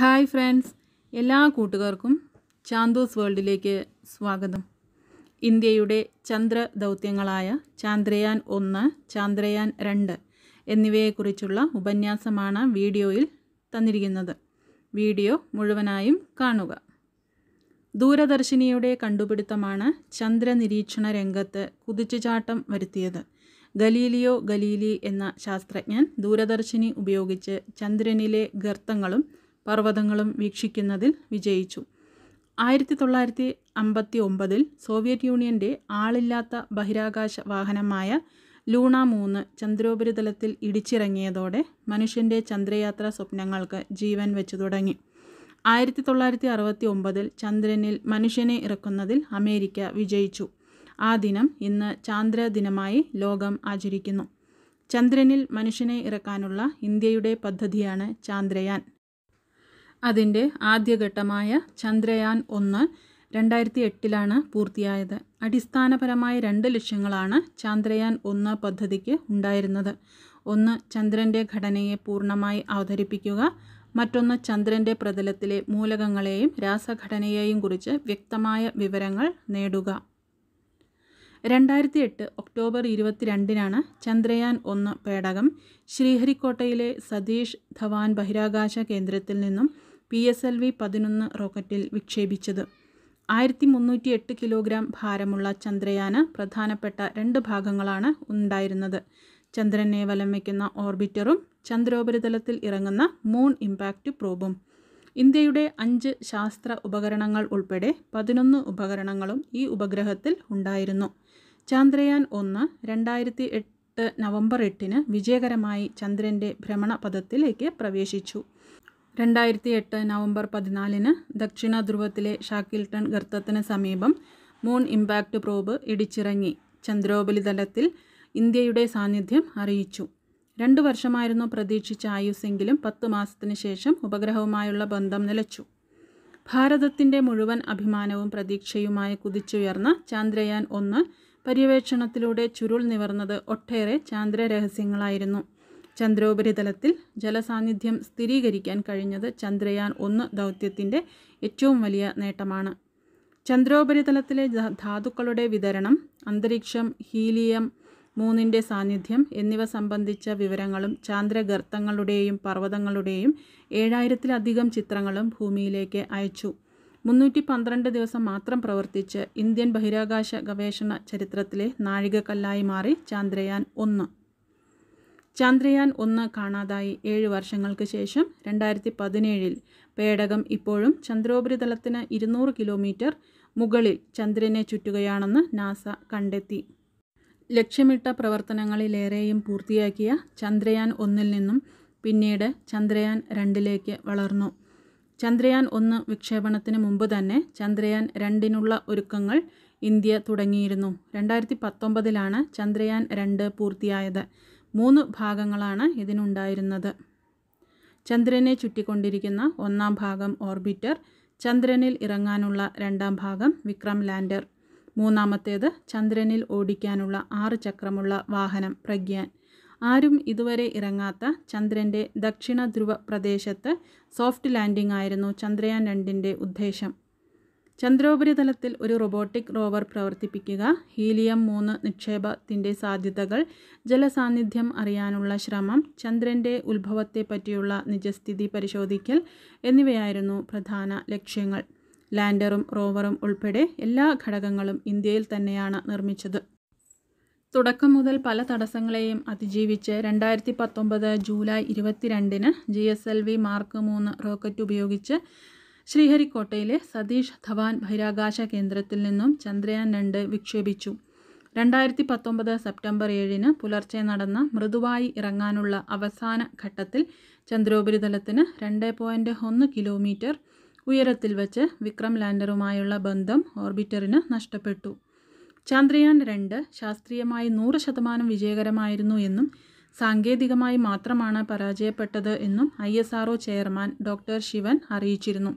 hi friends എല്ലാ കൂട്ടുകാർക്കും ചാന്തോസ് വേൾഡിലേക്ക് സ്വാഗതം ഇന്ത്യയുടെ ചന്ദ്ര ദൗത്യങ്ങളായ ചാന്ദ്രയാൻ ഒന്ന് ചാന്ദ്രയാൻ രണ്ട് എന്നിവയെക്കുറിച്ചുള്ള ഉപന്യാസമാണ് വീഡിയോയിൽ തന്നിരിക്കുന്നത് വീഡിയോ മുഴുവനായും കാണുക ദൂരദർശിനിയുടെ കണ്ടുപിടുത്തമാണ് ചന്ദ്രനിരീക്ഷണ രംഗത്ത് കുതിച്ചുചാട്ടം വരുത്തിയത് ഗലീലിയോ ഗലീലി എന്ന ശാസ്ത്രജ്ഞൻ ദൂരദർശിനി ഉപയോഗിച്ച് ചന്ദ്രനിലെ ഗർത്തങ്ങളും പർവ്വതങ്ങളും വീക്ഷിക്കുന്നതിൽ വിജയിച്ചു ആയിരത്തി തൊള്ളായിരത്തി അമ്പത്തി ഒമ്പതിൽ സോവിയറ്റ് യൂണിയൻ്റെ ആളില്ലാത്ത ബഹിരാകാശ വാഹനമായ ലൂണ മൂന്ന് ചന്ദ്രോപരിതലത്തിൽ ഇടിച്ചിറങ്ങിയതോടെ മനുഷ്യൻ്റെ ചന്ദ്രയാത്ര സ്വപ്നങ്ങൾക്ക് ജീവൻ വെച്ചു തുടങ്ങി ആയിരത്തി തൊള്ളായിരത്തി അറുപത്തി ഒമ്പതിൽ ചന്ദ്രനിൽ മനുഷ്യനെ ഇറക്കുന്നതിൽ അമേരിക്ക വിജയിച്ചു ആ ദിനം ഇന്ന് ചാന്ദ്ര ദിനമായി ലോകം ആചരിക്കുന്നു ചന്ദ്രനിൽ മനുഷ്യനെ ഇറക്കാനുള്ള ഇന്ത്യയുടെ പദ്ധതിയാണ് ചാന്ദ്രയാൻ അതിൻ്റെ ആദ്യഘട്ടമായ ചന്ദ്രയാൻ ഒന്ന് രണ്ടായിരത്തി എട്ടിലാണ് പൂർത്തിയായത് അടിസ്ഥാനപരമായ രണ്ട് ലക്ഷ്യങ്ങളാണ് ചന്ദ്രയാൻ ഒന്ന് പദ്ധതിക്ക് ഉണ്ടായിരുന്നത് ഒന്ന് ചന്ദ്രൻ്റെ ഘടനയെ പൂർണ്ണമായി അവതരിപ്പിക്കുക മറ്റൊന്ന് ചന്ദ്രൻ്റെ പ്രതലത്തിലെ മൂലകങ്ങളെയും രാസഘടനയെയും കുറിച്ച് വ്യക്തമായ വിവരങ്ങൾ നേടുക രണ്ടായിരത്തി എട്ട് ഒക്ടോബർ ഇരുപത്തിരണ്ടിനാണ് ചന്ദ്രയാൻ ഒന്ന് പേടകം ശ്രീഹരിക്കോട്ടയിലെ സതീഷ് ധവാൻ ബഹിരാകാശ കേന്ദ്രത്തിൽ നിന്നും പി എസ് എൽ വി പതിനൊന്ന് റോക്കറ്റിൽ വിക്ഷേപിച്ചത് ആയിരത്തി മുന്നൂറ്റി എട്ട് കിലോഗ്രാം ഭാരമുള്ള ചന്ദ്രയാന പ്രധാനപ്പെട്ട രണ്ട് ഭാഗങ്ങളാണ് ഉണ്ടായിരുന്നത് ചന്ദ്രനെ വലം വയ്ക്കുന്ന ഓർബിറ്ററും ചന്ദ്രോപരിതലത്തിൽ ഇറങ്ങുന്ന മൂൺ ഇമ്പാക്റ്റ് പ്രോബും ഇന്ത്യയുടെ അഞ്ച് ശാസ്ത്ര ഉപകരണങ്ങൾ ഉൾപ്പെടെ പതിനൊന്ന് ഉപകരണങ്ങളും ഈ ഉപഗ്രഹത്തിൽ ഉണ്ടായിരുന്നു ചന്ദ്രയാൻ ഒന്ന് രണ്ടായിരത്തി എട്ട് നവംബർ എട്ടിന് വിജയകരമായി ചന്ദ്രൻ്റെ ഭ്രമണപഥത്തിലേക്ക് പ്രവേശിച്ചു രണ്ടായിരത്തി എട്ട് നവംബർ പതിനാലിന് ദക്ഷിണ ധ്രുവത്തിലെ ഷാക്കിൽട്ടൺ ഗർത്തത്തിന് സമീപം മൂൺ ഇമ്പാക്റ്റ് പ്രോബ് ഇടിച്ചിറങ്ങി ചന്ദ്രോപരിതലത്തിൽ ഇന്ത്യയുടെ സാന്നിധ്യം അറിയിച്ചു രണ്ട് വർഷമായിരുന്നു പ്രതീക്ഷിച്ച ആയുസ്സെങ്കിലും പത്ത് മാസത്തിന് ശേഷം ഉപഗ്രഹവുമായുള്ള ബന്ധം നിലച്ചു ഭാരതത്തിൻ്റെ മുഴുവൻ അഭിമാനവും പ്രതീക്ഷയുമായി കുതിച്ചുയർന്ന ചാന്ദ്രയാൻ ഒന്ന് പര്യവേക്ഷണത്തിലൂടെ ചുരുൾ നിവർന്നത് ഒട്ടേറെ ചാന്ദ്രരഹസ്യങ്ങളായിരുന്നു ചന്ദ്രോപരിതലത്തിൽ ജലസാന്നിധ്യം സ്ഥിരീകരിക്കാൻ കഴിഞ്ഞത് ചന്ദ്രയാൻ ഒന്ന് ദൗത്യത്തിൻ്റെ ഏറ്റവും വലിയ നേട്ടമാണ് ചന്ദ്രോപരിതലത്തിലെ ധാതുക്കളുടെ വിതരണം അന്തരീക്ഷം ഹീലിയം മൂന്നിൻ്റെ സാന്നിധ്യം എന്നിവ സംബന്ധിച്ച വിവരങ്ങളും ചാന്ദ്രഗർത്തങ്ങളുടെയും പർവ്വതങ്ങളുടെയും ഏഴായിരത്തിലധികം ചിത്രങ്ങളും ഭൂമിയിലേക്ക് അയച്ചു മുന്നൂറ്റി പന്ത്രണ്ട് ദിവസം മാത്രം പ്രവർത്തിച്ച് ഇന്ത്യൻ ബഹിരാകാശ ഗവേഷണ ചരിത്രത്തിലെ നാഴികക്കല്ലായി മാറി ചാന്ദ്രയാൻ ഒന്ന് ചന്ദ്രയാൻ ഒന്ന് കാണാതായി ഏഴ് വർഷങ്ങൾക്ക് ശേഷം രണ്ടായിരത്തി പതിനേഴിൽ പേടകം ഇപ്പോഴും ചന്ദ്രോപരിതലത്തിന് ഇരുന്നൂറ് കിലോമീറ്റർ മുകളിൽ ചന്ദ്രനെ ചുറ്റുകയാണെന്ന് നാസ കണ്ടെത്തി ലക്ഷ്യമിട്ട പ്രവർത്തനങ്ങളിലേറെയും പൂർത്തിയാക്കിയ ചന്ദ്രയാൻ ഒന്നിൽ നിന്നും പിന്നീട് ചന്ദ്രയാൻ രണ്ടിലേക്ക് വളർന്നു ചന്ദ്രയാൻ ഒന്ന് വിക്ഷേപണത്തിന് മുമ്പ് തന്നെ ചന്ദ്രയാൻ രണ്ടിനുള്ള ഒരുക്കങ്ങൾ ഇന്ത്യ തുടങ്ങിയിരുന്നു രണ്ടായിരത്തി പത്തൊമ്പതിലാണ് ചന്ദ്രയാൻ രണ്ട് പൂർത്തിയായത് മൂന്ന് ഭാഗങ്ങളാണ് ഇതിനുണ്ടായിരുന്നത് ചന്ദ്രനെ ചുറ്റിക്കൊണ്ടിരിക്കുന്ന ഒന്നാം ഭാഗം ഓർബിറ്റർ ചന്ദ്രനിൽ ഇറങ്ങാനുള്ള രണ്ടാം ഭാഗം വിക്രം ലാൻഡർ മൂന്നാമത്തേത് ചന്ദ്രനിൽ ഓടിക്കാനുള്ള ആറ് ചക്രമുള്ള വാഹനം പ്രഗ്യാൻ ആരും ഇതുവരെ ഇറങ്ങാത്ത ചന്ദ്രൻ്റെ ദക്ഷിണ ധ്രുവ പ്രദേശത്ത് സോഫ്റ്റ് ലാൻഡിംഗ് ആയിരുന്നു ചന്ദ്രയാൻ രണ്ടിൻ്റെ ഉദ്ദേശം ചന്ദ്രോപരിതലത്തിൽ ഒരു റോബോട്ടിക് റോവർ പ്രവർത്തിപ്പിക്കുക ഹീലിയം മൂന്ന് നിക്ഷേപത്തിൻ്റെ സാധ്യതകൾ ജലസാന്നിധ്യം അറിയാനുള്ള ശ്രമം ചന്ദ്രൻ്റെ ഉത്ഭവത്തെപ്പറ്റിയുള്ള പറ്റിയുള്ള നിജസ്ഥിതി പരിശോധിക്കൽ എന്നിവയായിരുന്നു പ്രധാന ലക്ഷ്യങ്ങൾ ലാൻഡറും റോവറും ഉൾപ്പെടെ എല്ലാ ഘടകങ്ങളും ഇന്ത്യയിൽ തന്നെയാണ് നിർമ്മിച്ചത് തുടക്കം മുതൽ പല തടസ്സങ്ങളെയും അതിജീവിച്ച് രണ്ടായിരത്തി പത്തൊമ്പത് ജൂലൈ ഇരുപത്തിരണ്ടിന് G S L V mark മൂന്ന് റോക്കറ്റ് ഉപയോഗിച്ച് ശ്രീഹരിക്കോട്ടയിലെ സതീഷ് ധവാൻ ബഹിരാകാശ കേന്ദ്രത്തിൽ നിന്നും ചന്ദ്രയാൻ രണ്ട് വിക്ഷേപിച്ചു രണ്ടായിരത്തി പത്തൊമ്പത് സെപ്റ്റംബർ ഏഴിന് പുലർച്ചെ നടന്ന മൃദുവായി ഇറങ്ങാനുള്ള അവസാന ഘട്ടത്തിൽ ചന്ദ്രോപരിതലത്തിന് രണ്ട് പോയിൻറ്റ് ഒന്ന് കിലോമീറ്റർ ഉയരത്തിൽ വച്ച് വിക്രം ലാൻഡറുമായുള്ള ബന്ധം ഓർബിറ്ററിന് നഷ്ടപ്പെട്ടു ചന്ദ്രയാൻ രണ്ട് ശാസ്ത്രീയമായി നൂറ് ശതമാനം വിജയകരമായിരുന്നു എന്നും സാങ്കേതികമായി മാത്രമാണ് പരാജയപ്പെട്ടത് എന്നും ഐ ചെയർമാൻ ഡോക്ടർ ശിവൻ അറിയിച്ചിരുന്നു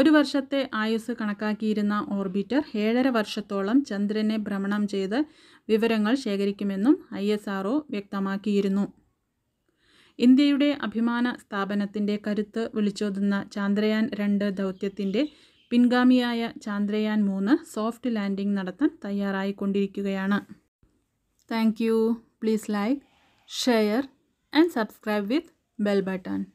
ഒരു വർഷത്തെ ആയുസ് കണക്കാക്കിയിരുന്ന ഓർബിറ്റർ ഏഴര വർഷത്തോളം ചന്ദ്രനെ ഭ്രമണം ചെയ്ത് വിവരങ്ങൾ ശേഖരിക്കുമെന്നും ഐ എസ് ഒ വ്യക്തമാക്കിയിരുന്നു ഇന്ത്യയുടെ അഭിമാന സ്ഥാപനത്തിൻ്റെ കരുത്ത് വിളിച്ചോതുന്ന ചാന്ദ്രയാൻ രണ്ട് ദൗത്യത്തിൻ്റെ പിൻഗാമിയായ ചാന്ദ്രയാൻ മൂന്ന് സോഫ്റ്റ് ലാൻഡിംഗ് നടത്താൻ തയ്യാറായിക്കൊണ്ടിരിക്കുകയാണ് thank you please like share and subscribe with bell button